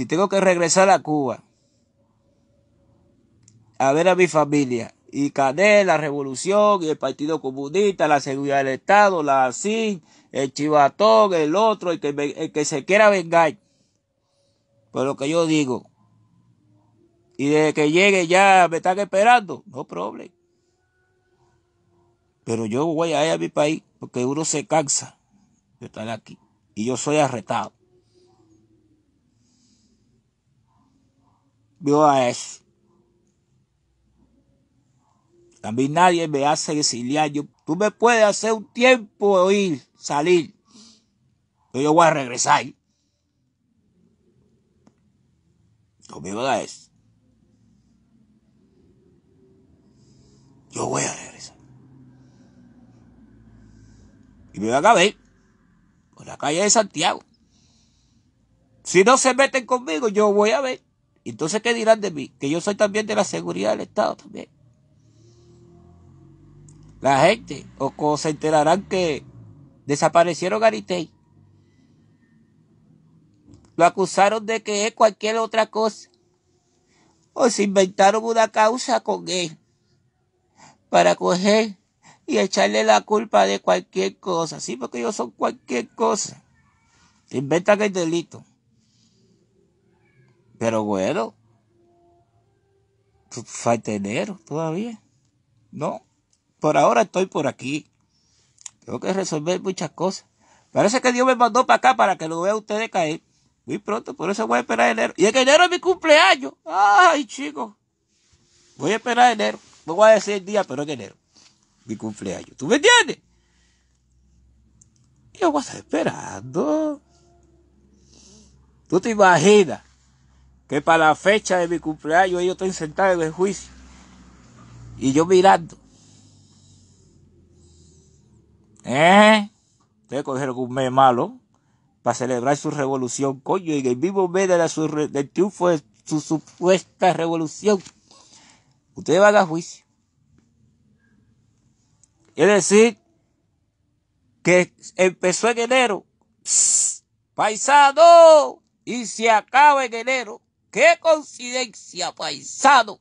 si tengo que regresar a Cuba a ver a mi familia y Canel, la Revolución y el Partido Comunista, la Seguridad del Estado, la ASIN, el Chivatón, el otro, el que, que se quiera vengar. Por pues lo que yo digo. Y desde que llegue ya me están esperando, no problema. Pero yo voy a ir a mi país porque uno se cansa de estar aquí. Y yo soy arretado. es A también nadie me hace exiliar. Yo, tú me puedes hacer un tiempo oír ir, salir. yo voy a regresar. Conmigo a es. Yo voy a regresar. Y me van a ver por la calle de Santiago. Si no se meten conmigo, yo voy a ver. Entonces, ¿qué dirán de mí? Que yo soy también de la seguridad del Estado también. La gente, o, se enterarán que desaparecieron Aritei. Lo acusaron de que es cualquier otra cosa. O se inventaron una causa con él para coger y echarle la culpa de cualquier cosa. Sí, porque ellos son cualquier cosa. Se inventan el delito. Pero bueno, falta enero todavía. No, por ahora estoy por aquí. Tengo que resolver muchas cosas. Parece que Dios me mandó para acá para que lo vea ustedes caer. Muy pronto, por eso voy a esperar enero. Y que enero es mi cumpleaños. Ay, chicos. Voy a esperar enero. No voy a decir el día, pero en enero. Mi cumpleaños. ¿Tú me entiendes? Yo voy a estar esperando. Tú te imaginas que para la fecha de mi cumpleaños ellos están sentados en el juicio. Y yo mirando. ¿Eh? Ustedes cogieron un mes malo para celebrar su revolución, coño, en el mismo mes de la del triunfo de su supuesta revolución. Ustedes van a juicio. Es decir, que empezó en enero, paisado, y se acaba en enero. ¡Qué coincidencia, paisano!